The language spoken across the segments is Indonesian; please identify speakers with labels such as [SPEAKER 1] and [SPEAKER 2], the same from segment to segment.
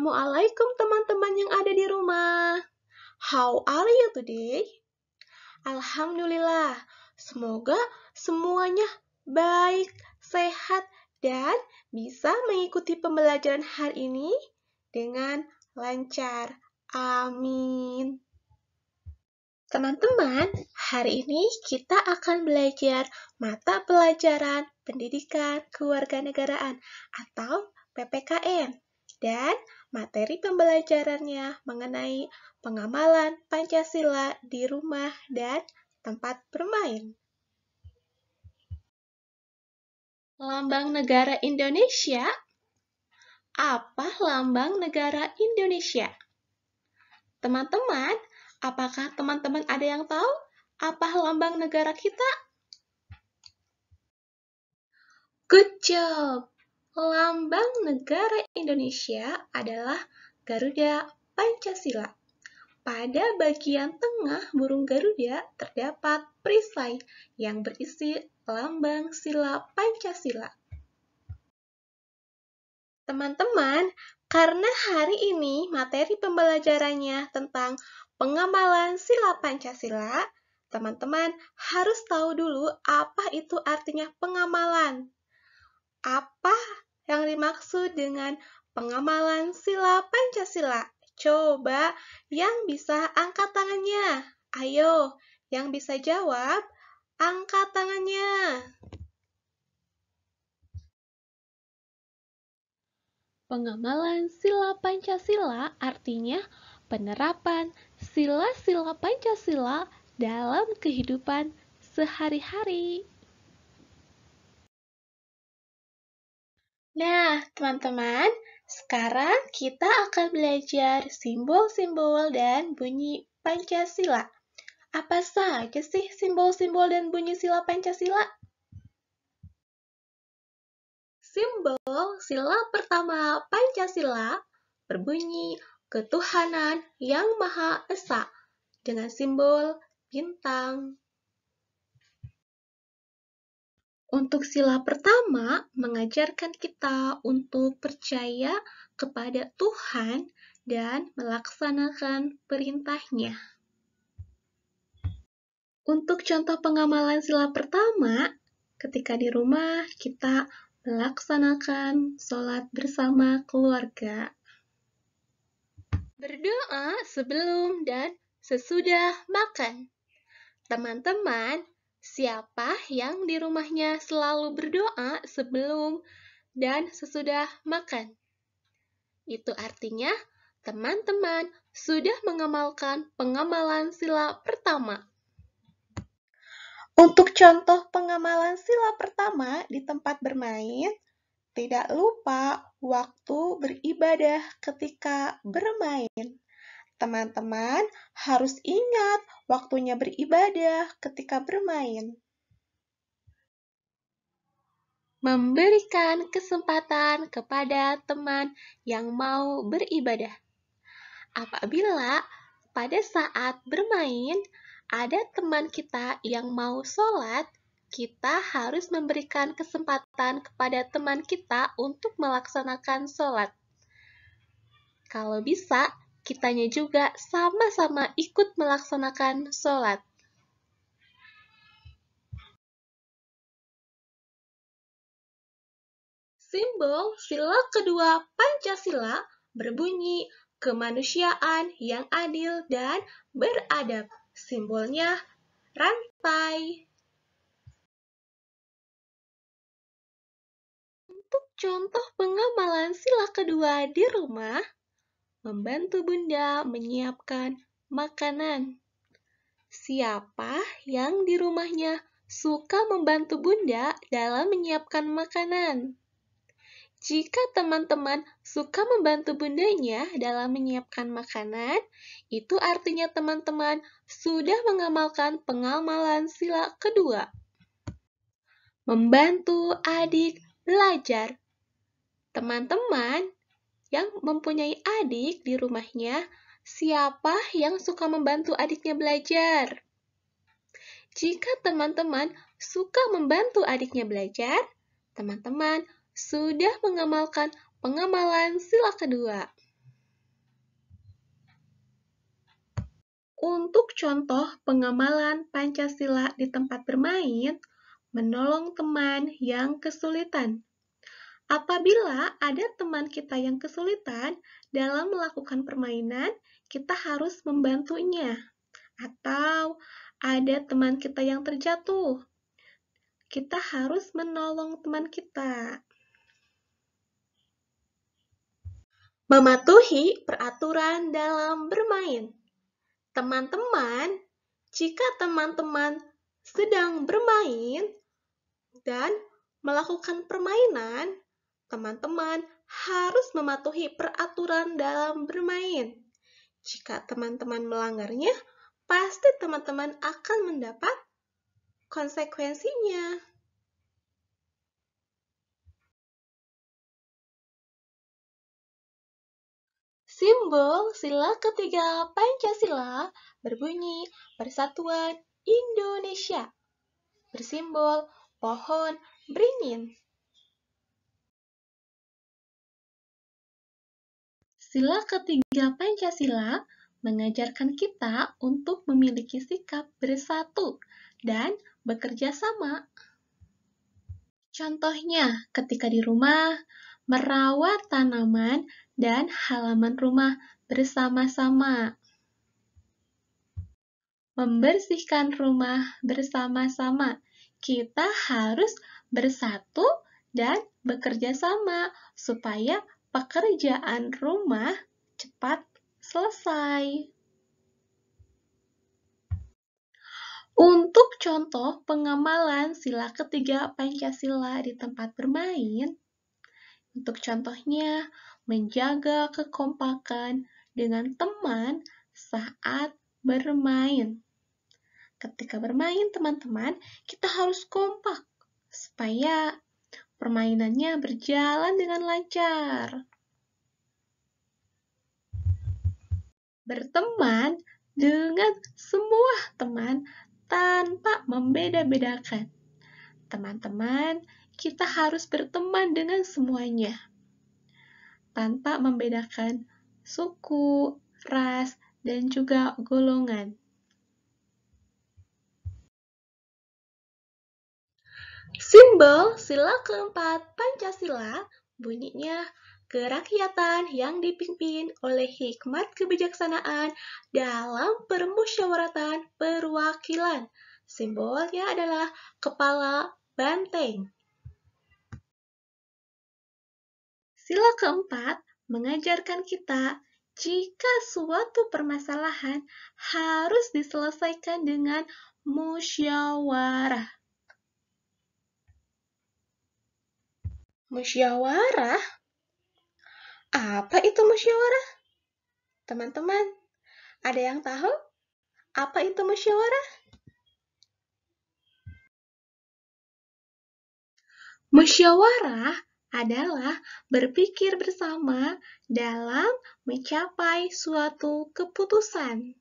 [SPEAKER 1] Assalamualaikum teman-teman yang ada di rumah. How are you today? Alhamdulillah, semoga semuanya baik, sehat, dan bisa mengikuti pembelajaran hari ini dengan lancar. Amin. Teman-teman, hari ini kita akan belajar mata pelajaran pendidikan kewarganegaraan atau PPKN dan materi pembelajarannya mengenai pengamalan Pancasila di rumah dan tempat bermain. Lambang negara Indonesia Apa lambang negara Indonesia? Teman-teman, apakah teman-teman ada yang tahu apa lambang negara kita? Good job! Lambang negara Indonesia adalah Garuda Pancasila. Pada bagian tengah burung Garuda terdapat perisai yang berisi lambang sila Pancasila. Teman-teman, karena hari ini materi pembelajarannya tentang pengamalan sila Pancasila, teman-teman harus tahu dulu apa itu artinya pengamalan. Apa yang dimaksud dengan pengamalan sila Pancasila? Coba yang bisa angkat tangannya. Ayo, yang bisa jawab, angkat tangannya. Pengamalan sila Pancasila artinya penerapan sila-sila Pancasila dalam kehidupan sehari-hari. Nah, teman-teman, sekarang kita akan belajar simbol-simbol dan bunyi Pancasila. Apa saja sih simbol-simbol dan bunyi sila Pancasila? Simbol sila pertama Pancasila berbunyi Ketuhanan Yang Maha Esa dengan simbol bintang untuk sila pertama, mengajarkan kita untuk percaya kepada Tuhan dan melaksanakan perintahnya. Untuk contoh pengamalan sila pertama, ketika di rumah kita melaksanakan sholat bersama keluarga.
[SPEAKER 2] Berdoa
[SPEAKER 1] sebelum dan sesudah makan. Teman-teman Siapa yang di rumahnya selalu berdoa sebelum dan sesudah makan? Itu artinya teman-teman sudah mengamalkan pengamalan sila pertama. Untuk contoh pengamalan sila pertama di tempat bermain, tidak lupa waktu beribadah ketika bermain. Teman-teman harus ingat waktunya beribadah ketika bermain. Memberikan kesempatan kepada teman yang mau beribadah. Apabila pada saat bermain ada teman kita yang mau sholat, kita harus memberikan kesempatan kepada teman kita untuk melaksanakan sholat. Kalau bisa, kitanya juga
[SPEAKER 2] sama-sama ikut melaksanakan sholat. Simbol sila kedua Pancasila berbunyi kemanusiaan yang adil dan beradab. Simbolnya rantai. Untuk contoh pengamalan sila kedua di rumah, membantu Bunda
[SPEAKER 1] menyiapkan makanan. Siapa yang di rumahnya suka membantu Bunda dalam menyiapkan makanan? Jika teman-teman suka membantu bundanya dalam menyiapkan makanan, itu artinya teman-teman sudah mengamalkan pengamalan sila kedua. Membantu adik belajar. Teman-teman yang mempunyai adik di rumahnya, siapa yang suka membantu adiknya belajar? Jika teman-teman suka membantu adiknya belajar, teman-teman sudah mengamalkan pengamalan sila kedua. Untuk contoh pengamalan Pancasila di tempat bermain, menolong teman yang kesulitan Apabila ada teman kita yang kesulitan dalam melakukan permainan, kita harus membantunya. Atau ada teman kita yang terjatuh, kita harus menolong teman kita. Mematuhi peraturan dalam bermain. Teman-teman, jika teman-teman sedang bermain dan melakukan permainan, teman-teman harus mematuhi peraturan dalam bermain. Jika teman-teman melanggarnya, pasti teman-teman akan mendapat
[SPEAKER 2] konsekuensinya. Simbol sila ketiga Pancasila berbunyi Persatuan Indonesia. Bersimbol pohon beringin. Sila ketiga Pancasila mengajarkan kita untuk memiliki sikap bersatu dan bekerja
[SPEAKER 1] sama. Contohnya, ketika di rumah, merawat tanaman dan halaman rumah bersama-sama. Membersihkan rumah bersama-sama. Kita harus bersatu dan bekerja sama supaya pekerjaan rumah cepat selesai. Untuk contoh pengamalan sila ketiga Pancasila di tempat bermain, untuk contohnya menjaga kekompakan dengan teman saat bermain. Ketika bermain, teman-teman, kita harus kompak supaya Permainannya berjalan dengan lancar. Berteman dengan semua teman tanpa membeda-bedakan. Teman-teman, kita harus berteman dengan semuanya tanpa membedakan suku, ras,
[SPEAKER 2] dan juga golongan. Simbol sila keempat Pancasila
[SPEAKER 1] bunyinya kerakyatan yang dipimpin oleh hikmat kebijaksanaan dalam permusyawaratan perwakilan. Simbolnya adalah kepala banteng. Sila keempat mengajarkan kita jika suatu permasalahan harus diselesaikan dengan musyawarah. Musyawarah? Apa itu musyawarah? Teman-teman,
[SPEAKER 2] ada yang tahu? Apa itu musyawarah? Musyawarah adalah
[SPEAKER 1] berpikir bersama dalam mencapai suatu keputusan.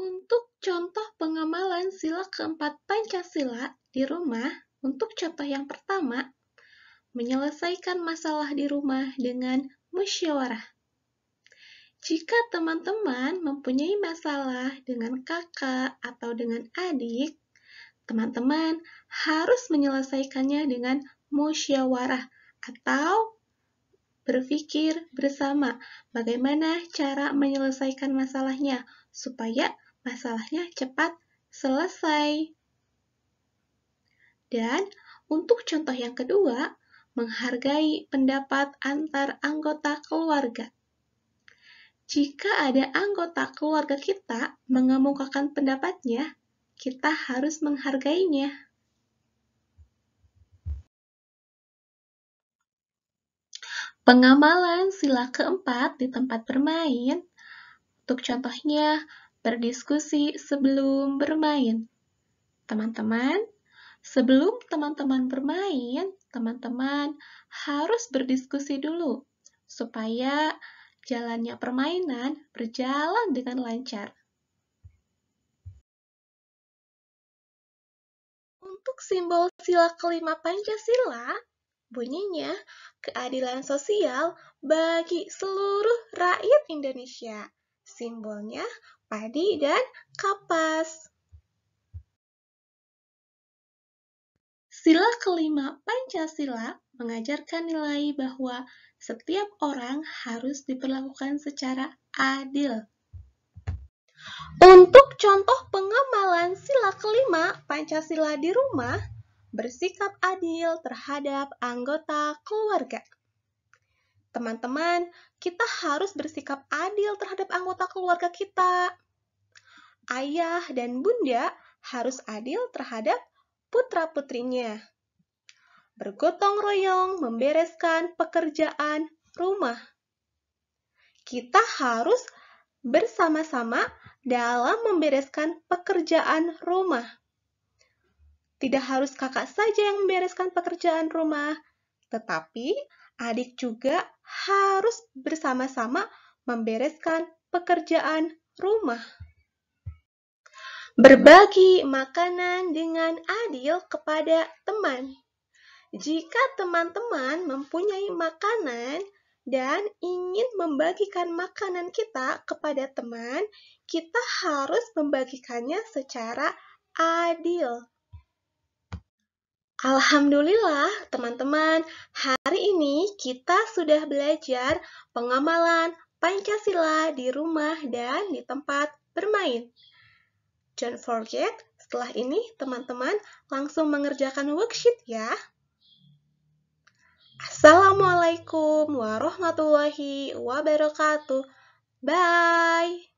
[SPEAKER 2] Untuk contoh pengamalan sila keempat Pancasila di rumah, untuk contoh
[SPEAKER 1] yang pertama, menyelesaikan masalah di rumah dengan musyawarah. Jika teman-teman mempunyai masalah dengan kakak atau dengan adik, teman-teman harus menyelesaikannya dengan musyawarah atau berpikir bersama bagaimana cara menyelesaikan masalahnya supaya masalahnya cepat selesai. Dan untuk contoh yang kedua, menghargai pendapat antar anggota keluarga. Jika ada anggota keluarga kita mengemukakan pendapatnya, kita harus menghargainya.
[SPEAKER 2] Pengamalan sila
[SPEAKER 1] keempat di tempat bermain. Untuk contohnya, berdiskusi sebelum bermain. Teman-teman, sebelum teman-teman bermain, teman-teman harus berdiskusi dulu supaya
[SPEAKER 2] jalannya permainan berjalan dengan lancar. Untuk simbol sila kelima Pancasila, bunyinya keadilan sosial bagi seluruh rakyat Indonesia. Simbolnya padi dan kapas. Sila kelima Pancasila mengajarkan nilai bahwa setiap orang harus
[SPEAKER 1] diperlakukan secara adil. Untuk contoh pengamalan sila kelima Pancasila di rumah, bersikap adil terhadap anggota keluarga. Teman-teman, kita harus bersikap adil terhadap anggota keluarga kita. Ayah dan bunda harus adil terhadap putra-putrinya. Bergotong royong membereskan pekerjaan rumah. Kita harus bersama-sama dalam membereskan pekerjaan rumah. Tidak harus kakak saja yang membereskan pekerjaan rumah, tetapi adik juga harus bersama-sama membereskan pekerjaan rumah. Berbagi makanan dengan adil kepada teman. Jika teman-teman mempunyai makanan dan ingin membagikan makanan kita kepada teman, kita harus membagikannya secara adil. Alhamdulillah, teman-teman, hari ini kita sudah belajar pengamalan Pancasila di rumah dan di tempat bermain. Don't forget, setelah ini teman-teman langsung mengerjakan worksheet ya. Assalamualaikum warahmatullahi
[SPEAKER 2] wabarakatuh. Bye.